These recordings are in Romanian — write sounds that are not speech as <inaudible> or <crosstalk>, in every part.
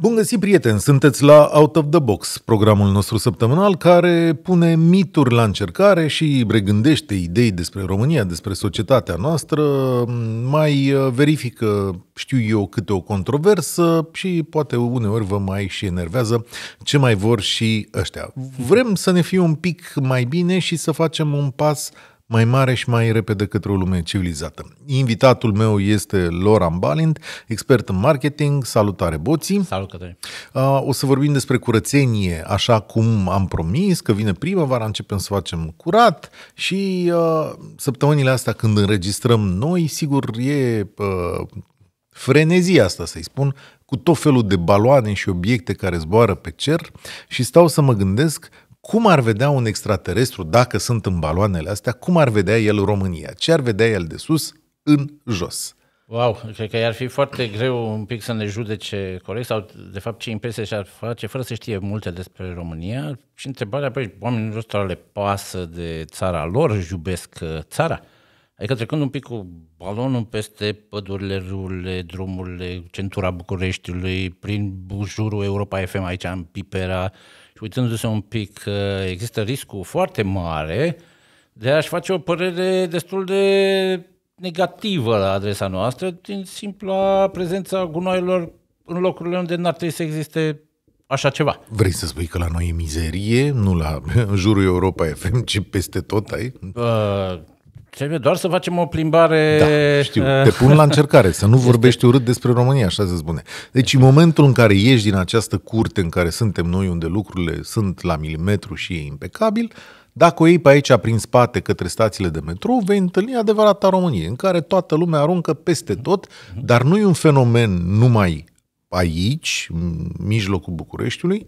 Bun găsit, prieteni! Sunteți la Out of the Box, programul nostru săptămânal care pune mituri la încercare și regândește idei despre România, despre societatea noastră, mai uh, verifică, știu eu, câte o controversă și poate uneori vă mai și enervează ce mai vor și ăștia. Vrem să ne fie un pic mai bine și să facem un pas mai mare și mai repede către o lume civilizată. Invitatul meu este Loran Balint, expert în marketing. Salutare, Boții! Salut, Cătălin! O să vorbim despre curățenie, așa cum am promis, că vine primăvara, începem să facem curat și săptămânile astea când înregistrăm noi, sigur, e frenezia asta, să-i spun, cu tot felul de baloane și obiecte care zboară pe cer și stau să mă gândesc cum ar vedea un extraterestru, dacă sunt în baloanele astea, cum ar vedea el România? Ce ar vedea el de sus în jos? Wow, cred că ar fi foarte greu un pic să ne judece corect sau, de fapt, ce impresie și-ar face, fără să știe multe despre România. Și întrebarea, păi, oamenii noștri le pasă de țara lor, își iubesc uh, țara. Adică trecând un pic cu balonul peste pădurile, râurile, drumurile, centura Bucureștiului, prin jurul Europa FM aici în Pipera și uitându-se un pic, uh, există riscul foarte mare de a-și face o părere destul de negativă la adresa noastră din simpla prezența gunoilor în locurile unde n-ar trebui să existe așa ceva. Vrei să spui că la noi e mizerie, nu la <laughs> jurul Europa FM, ci peste tot ai? Uh, Trebuie doar să facem o plimbare... Da, știu, eh, te pun la <laughs> încercare, să nu vorbești urât despre România, așa se spune. Deci în momentul în care ieși din această curte în care suntem noi, unde lucrurile sunt la milimetru și e impecabil, dacă o iei pe aici prin spate către stațiile de metro, vei întâlni adevărata Românie, în care toată lumea aruncă peste tot, dar nu e un fenomen numai aici, în mijlocul Bucureștiului,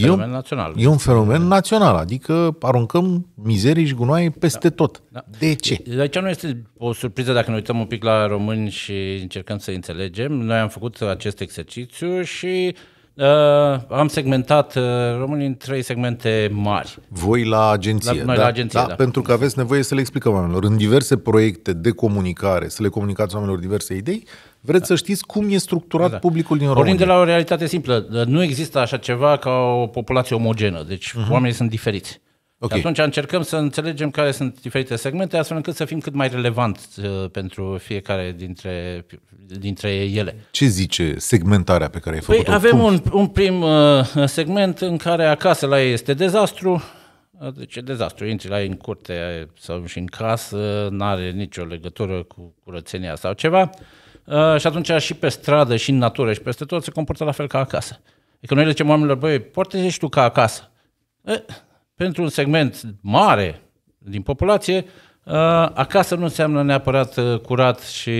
fenomen e un, național. E un fenomen național, adică aruncăm mizerii și gunoaie peste da. tot. Da. De ce? De aici nu este o surpriză dacă ne uităm un pic la români și încercăm să înțelegem. Noi am făcut acest exercițiu și Uh, am segmentat uh, românii în trei segmente mari. Voi la agenție. La, noi da, la agenție, da, da. Pentru că aveți nevoie să le explicăm oamenilor. În diverse proiecte de comunicare, să le comunicați oamenilor diverse idei, Vreți da. să știți cum e structurat da. da. publicul din România. Vorbim de la o realitate simplă, da, nu există așa ceva ca o populație omogenă, deci uh-huh. oamenii sunt diferiți. Okay. atunci încercăm să înțelegem care sunt diferite segmente, astfel încât să fim cât mai relevant uh, pentru fiecare dintre, dintre ele. Ce zice segmentarea pe care ai făcut-o? Păi avem un, un prim uh, segment în care acasă la ei este dezastru, uh, deci e dezastru, intri la ei în curte sau și în casă, nu are nicio legătură cu curățenia sau ceva. Uh, Uh, și atunci și pe stradă, și în natură, și peste tot se comportă la fel ca acasă. E că noi le zicem oamenilor, băi, poate și tu ca acasă. E, uh, pentru un segment mare din populație, uh, acasă nu înseamnă neapărat uh, curat și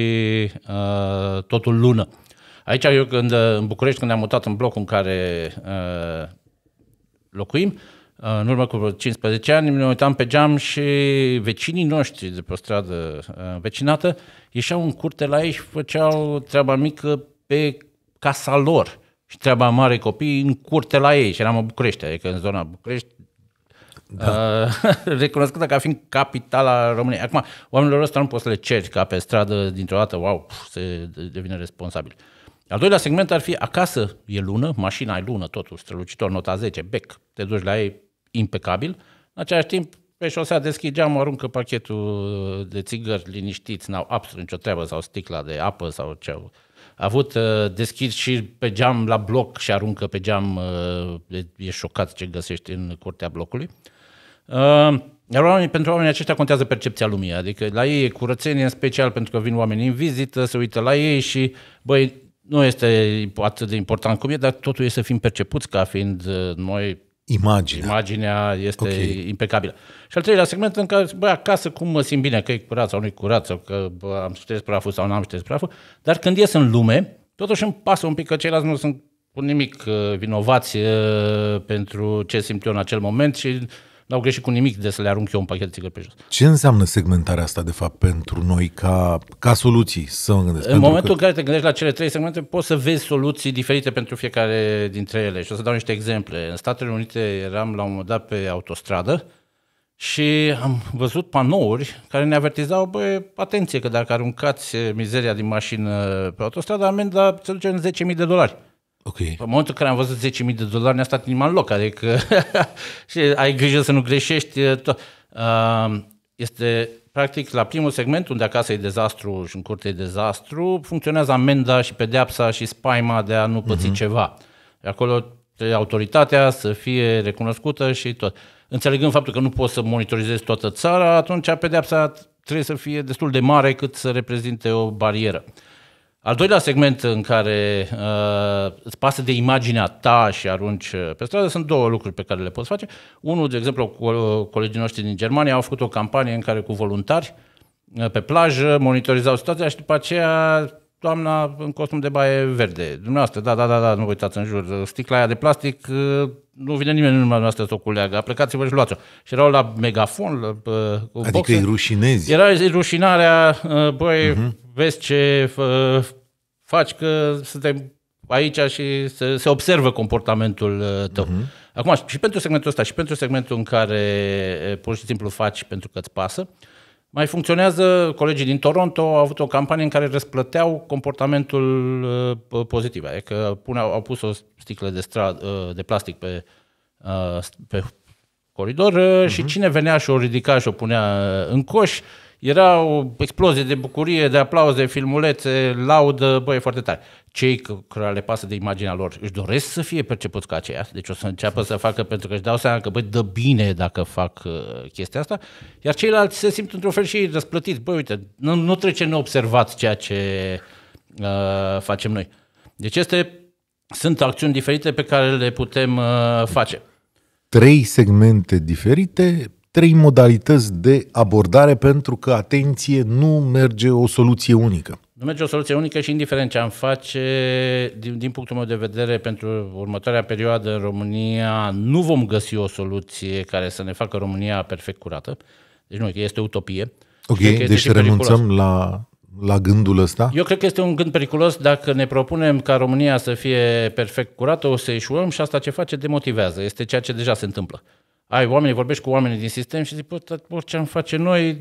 uh, totul lună. Aici eu când în București, când ne-am mutat în blocul în care uh, locuim, uh, în urmă cu 15 ani, ne uitam pe geam și vecinii noștri de pe o stradă uh, vecinată ieșeau în curte la ei și făceau treaba mică pe casa lor și treaba mare copii în curte la ei și eram în București, adică în zona București, da. Uh, <laughs> recunoscută ca fiind capitala României. Acum, oamenilor ăsta nu poți să le ceri ca pe stradă dintr-o dată, wow, se devine responsabil. Uh, al doilea segment ar fi acasă e lună, mașina e lună, totul strălucitor, nota 10, bec, te duci la ei impecabil. În același timp, pe șosea deschid geamul, aruncă pachetul de țigări liniștiți, n-au absolut nicio treabă, sau sticla de apă sau ce au avut, uh, deschid și pe geam la bloc și aruncă pe geam, uh, e șocat ce găsești în curtea blocului. Uh, iar oamenii, pentru oamenii aceștia contează percepția lumii, adică la ei e curățenie, în special pentru că vin oamenii în vizită, se uită la ei și, băi, nu este atât de important cum e, dar totul este fim percepuți ca fiind uh, noi Imaginea. Imaginea este okay. impecabilă. Și al treilea segment în care, băi, acasă cum mă simt bine, că e curat sau nu e curat, sau că bă, am șters praful sau nu am șters praful, dar când ies în lume, totuși îmi pasă un pic că ceilalți nu sunt cu nimic uh, vinovați uh, pentru ce simt eu în acel moment și N-au greșit cu nimic de să le arunc eu un pachet de țigări pe jos. Ce înseamnă segmentarea asta, de fapt, pentru noi ca, ca soluții, să mă gândesc? În momentul că... în care te gândești la cele trei segmente, poți să vezi soluții diferite pentru fiecare dintre ele. Și o să dau niște exemple. În Statele Unite eram la un moment dat pe autostradă și am văzut panouri care ne avertizau, băi, atenție că dacă aruncați mizeria din mașină pe autostradă, amenda se duce în 10.000 de dolari. Ok. În momentul în care am văzut 10.000 de dolari, ne-a stat inima în loc, adică <laughs> și ai grijă să nu greșești. To- uh, este practic la primul segment, unde acasă e dezastru și în curte e dezastru, funcționează amenda și pedeapsa și spaima de a nu păți uh-huh. Mhm. ceva. Acolo autoritatea să fie recunoscută și tot. Înțelegând faptul că nu poți să monitorizezi toată țara, atunci pedeapsa trebuie să fie destul de mare cât să reprezinte o barieră. Al doilea segment în care uh, îți pasă de imaginea ta și arunci uh, pe stradă sunt două lucruri pe care le poți face. Unul, de exemplu, co- uh, colegii noștri din Germania au făcut o campanie în care cu voluntari uh, pe plajă monitorizau situația și după aceea doamna în costum de baie verde. Dumneavoastră, da, da, da, da, nu uitați în jur, sticla aia de plastic nu vine nimeni numai noastră să o culeagă, plecați-vă și luați-o. Și erau la megafon, la, cu Adică boxe. îi rușinezi. Era rușinarea, băi, uh-huh. vezi ce faci, că suntem aici și se, se observă comportamentul uh, tău. Uh-huh. Acum, și pentru segmentul ăsta, și pentru segmentul în care pur și simplu faci pentru că îți pasă, uh, mai funcționează, colegii din Toronto au avut o campanie în care răsplăteau comportamentul uh, pozitiv, adică puneau, au pus o sticlă de, stra, uh, de plastic pe, uh, pe coridor uh-huh. și mhm. cine venea și o ridica și o punea în coș, uh, era o explozie de bucurie, de aplauze, filmulețe, laudă, băi, foarte tare. Cei care le pasă de imaginea lor își doresc să fie percepuți ca aceia, deci o să înceapă să facă pentru că își dau seama că, băi, dă bine dacă fac uh, chestia asta, iar ceilalți se simt într-un fel și ei răsplătiți. Băi, uite, nu, nu trece neobservat ceea ce uh, facem noi. Deci este, sunt acțiuni diferite pe care le putem uh, face. Trei segmente diferite trei modalități de abordare pentru că, atenție, nu merge o soluție unică. Nu merge o soluție unică și indiferent ce am face, din, din punctul meu de vedere, pentru următoarea perioadă în România nu vom găsi o soluție care să ne facă România perfect curată. Deci nu, este utopie. Ok, deci renunțăm periculos. la la gândul ăsta? Eu cred că este un gând periculos. Dacă ne propunem ca România să fie perfect curată, o să ieșuăm și asta ce face demotivează. Este ceea ce deja se întâmplă ai oamenii, vorbești cu oamenii din sistem și zic, bă, orice am face noi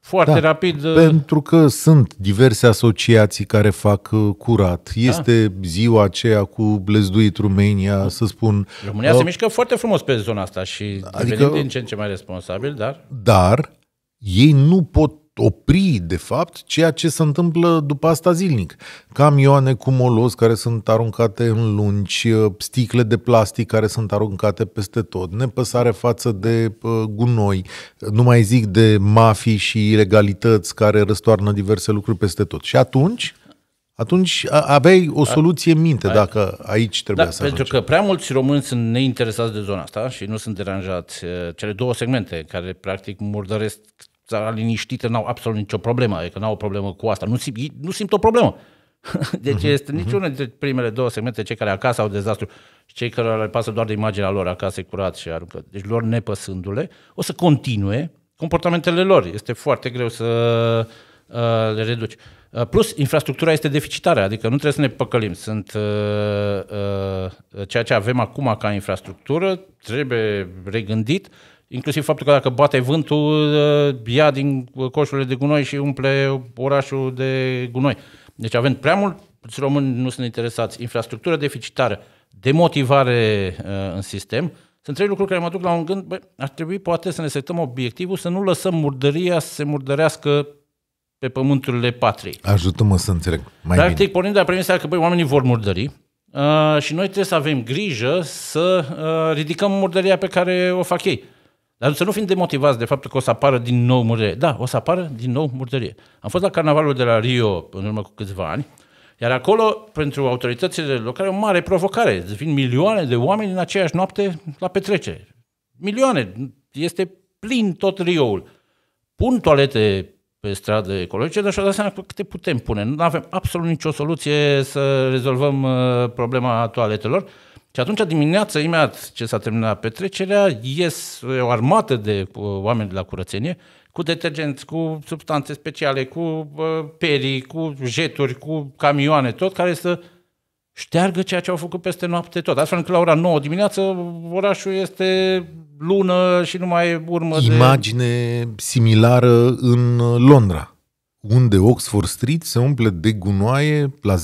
foarte da, rapid. Uh, pentru că sunt diverse asociații care fac uh, curat. Da. Este ziua aceea cu blezduit Do da. să spun. România uh, se mișcă foarte frumos pe zona asta și adică, devenim din ce în ce mai responsabil, dar... Dar ei nu pot opri, de fapt, ceea ce se întâmplă după asta zilnic. Camioane cu molos care sunt aruncate în lungi, uh, sticle de plastic care sunt aruncate peste tot, nepăsare față de uh, gunoi, uh, nu mai zic de mafii și ilegalități care răstoarnă diverse lucruri peste tot. Și atunci, atunci aveai o soluție minte a, dacă aici trebuia da, să Pentru ajunge. că prea mulți români sunt neinteresați de zona asta și nu sunt deranjați. Cele două segmente care practic murdăresc țara liniștită, n-au absolut nicio problemă, adică n-au o problemă cu asta, nu simt, nu simt o problemă. <laughs> Deci uh-huh, este uh-huh. Mhm. niciuna dintre primele două segmente, cei care acasă au dezastru și cei care le pasă doar de imaginea lor, acasă e curat și aruncă. Deci lor nepăsându-le, o să continue comportamentele lor. Este foarte greu să uh, le reduci. Uh, plus, infrastructura este deficitară, adică nu trebuie să ne păcălim. Sunt uh, uh, ceea ce avem acum ca infrastructură, trebuie regândit inclusiv faptul că dacă bate vântul, uh, ia din uh, coșurile de gunoi și umple orașul de gunoi. Deci avem prea mulți români nu sunt interesați. Infrastructură deficitară, demotivare uh, în sistem, sunt trei lucruri care mă duc la un gând, bă, ar trebui poate să ne setăm obiectivul, să nu lăsăm murdăria să se murdărească pe pământurile patriei. Ajută-mă să înțeleg mai Dar, bine. Dar pornind de la premisa că băi, oamenii vor murdări uh, și noi trebuie să avem grijă să uh, ridicăm murdăria pe care o fac ei. Dar să nu fim demotivați de faptul că o să apară din nou murdărie. Da, o să apară din nou murdărie. Am fost la carnavalul de la Rio în urmă cu câțiva ani, iar acolo, pentru autoritățile locale, o mare provocare. Vin milioane de oameni în aceeași noapte la petrecere. Milioane. Este plin tot Rioul. Pun toalete pe stradă ecologice, dar și-au dat seama că câte putem pune. Nu avem absolut nicio soluție să rezolvăm uh, problema toaletelor. Și atunci dimineața, imediat ce s-a terminat petrecerea, ies o armată de uh, oameni de la curățenie cu detergenți, cu substanțe speciale, cu uh, perii, cu jeturi, cu camioane, tot care să șteargă ceea ce au făcut peste noapte tot. Astfel încât la ora 9 dimineață orașul este lună și nu mai urmă Imagine de... similară în Londra unde Oxford Street se umple de gunoaie la 10-11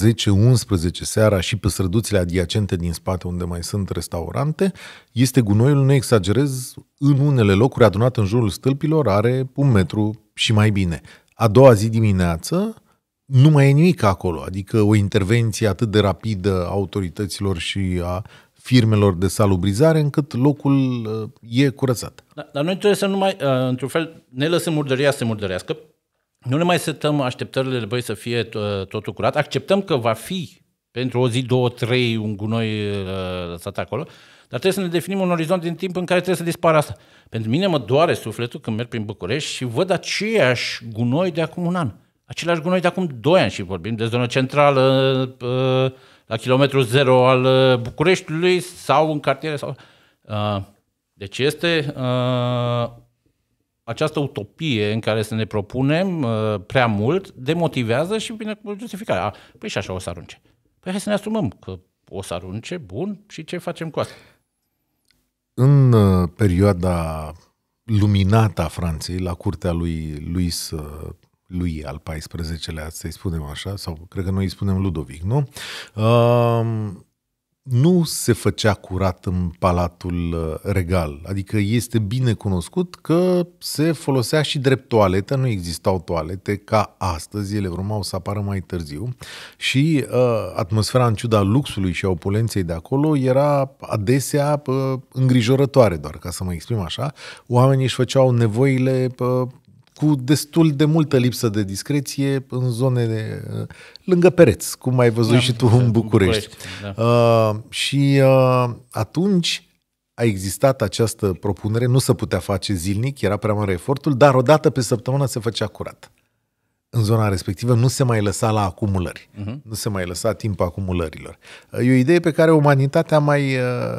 seara și pe străduțile adiacente din spate unde mai sunt restaurante, este gunoiul, nu exagerez, în unele locuri adunat în jurul stâlpilor are un metru și mai bine. A doua zi dimineață nu mai e nimic acolo, adică o intervenție atât de rapidă a autorităților și a firmelor de salubrizare încât locul uh, e curățat. Da, dar noi trebuie să nu mai, uh, într-un fel, ne lăsăm murdăria să se murdărească, nu ne mai setăm așteptările, de băi, să fie totul curat. Acceptăm că va fi pentru o zi, două, trei, un gunoi uh, lăsat acolo, dar trebuie să ne definim un orizont din timp în care trebuie să dispară asta. Pentru mine mă doare sufletul când merg prin București și văd aceeași gunoi de acum un an. Același gunoi de acum doi ani și vorbim de zona centrală, uh, la kilometru zero al uh, Bucureștiului sau în cartiere. Sau... Deci este această utopie în care să ne propunem uh, prea mult demotivează și vine cu justificarea. Păi și așa o să arunce. Păi hai să ne asumăm că o să arunce, bun, și ce facem cu asta? În uh, perioada luminată a Franței, la curtea lui Louis uh, lui al 14-lea, să-i spunem așa, sau cred că noi îi spunem Ludovic, nu? Uh, nu se făcea curat în palatul uh, regal. Adică este bine cunoscut că se folosea și drept toaletă, nu existau toalete ca astăzi, ele urmau să apară mai târziu și uh, atmosfera în ciuda luxului și a opulenței de acolo era adesea uh, îngrijorătoare doar, ca să mă exprim așa. Oamenii își făceau nevoile uh, cu destul de multă lipsă de discreție în zone de, eh, lângă pereți, cum ai văzut da, și tu în da, București. București da. uh, și uh, atunci a existat această propunere, nu se putea face zilnic, era prea mare efortul, dar o dată pe săptămână se făcea curat. În zona respectivă nu se mai lăsa la acumulări, uh-huh. nu se mai lăsa timp acumulărilor. Uh, e o idee pe care umanitatea mai, uh,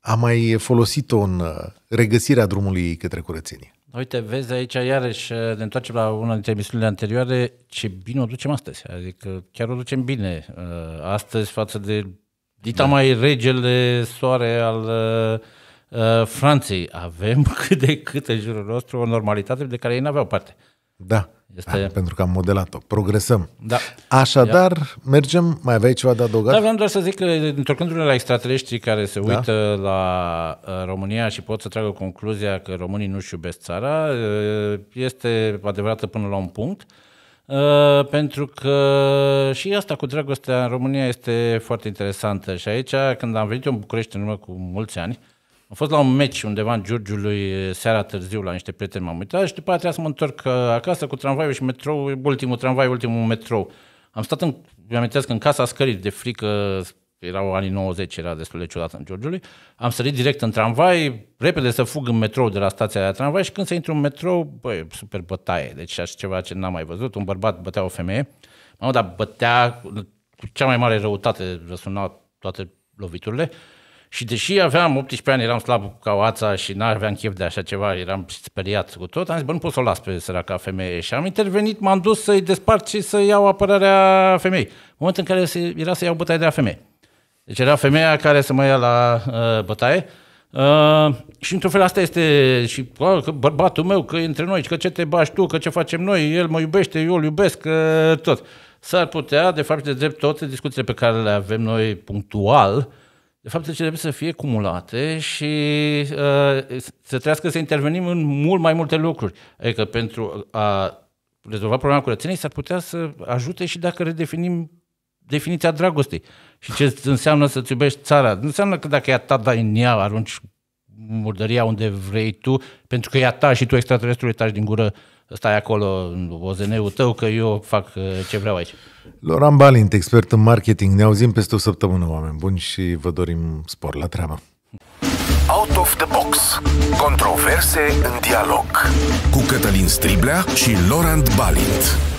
a mai folosit-o în uh, regăsirea drumului ei către curățenie. Uite, vezi aici, iarăși eh, ne întoarcem la una dintre emisiunile anterioare, ce bine o ducem astăzi, adică chiar o ducem bine eh, astăzi față de dita da. mai regele soare al uh, Franței. Avem <laughs> cât de cât în jurul nostru o normalitate de care ei n-aveau parte. Uh, da. Este... Da, pentru că am modelat-o. Progresăm. Da. Așadar, Ia. mergem. Mai aveai ceva de adăugat? Da, vreau doar să zic că, întorcându-ne la extraterestrii care se da. uită la uh, România și pot să tragă concluzia că românii nu-și iubesc țara, uh, este adevărată până la un punct. Uh, pentru că și asta cu dragostea în România este foarte interesantă și aici când am venit eu în București în urmă cu mulți ani, am fost la un meci undeva în Giurgiului seara târziu la niște prieteni, m-am uitat și după aceea trebuia să mă întorc uh, acasă cu tramvaiul și metrou, ultimul tramvai, ultimul metrou. Am stat în, mi amintesc, în casa scării de frică, erau anii 90, era destul de ciudat în Giurgiului. Am sărit direct în tramvai, repede să fug în metrou de la stația de tramvai și când să intru în metrou, băi, super bătaie, deci așa ceva ce n-am mai văzut, un bărbat bătea o femeie, mamă, dar bătea cu cea mai mare răutate, răsunau toate loviturile și deși aveam 18 ani, eram slab ca oața și nu aveam chef de așa ceva, eram speriat cu tot, am zis, bă, nu pot să o las pe săraca femeie. Și am intervenit, m-am dus să-i despart și să iau apărarea femeii. În momentul în care era să iau bătaie de la femeie. Deci era femeia care să mă ia la uh, bătaie. Uh, și într-un fel asta este și uh, că bărbatul meu, că e între noi, că ce te bași tu, că ce facem noi, el mă iubește, eu îl iubesc, uh, tot. S-ar putea, de fapt, de drept toate discuțiile pe care le avem noi punctual, uh, de fapt, ce trebuie să fie cumulate și uh, să trească să intervenim în mult mai multe lucruri. Adică pentru a rezolva problema curățenii s-ar putea să ajute și dacă redefinim definiția dragostei și ce înseamnă să-ți iubești țara. Nu înseamnă că dacă e a ta, dai în ea, arunci murdăria unde vrei tu, pentru că e a ta și tu extraterestru îi din gură uh, stai acolo, OZN-ul tău, că eu fac uh, ce vreau aici. Loran Balint, expert în marketing. Ne auzim peste o săptămână, oameni buni, și vă dorim spor la treabă. Out of the Box. Controverse în dialog. Cu Cătălin Striblea și Laurent Balint.